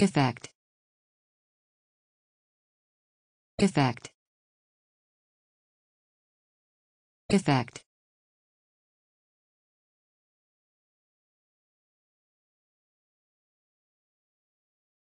Effect. Effect. Effect.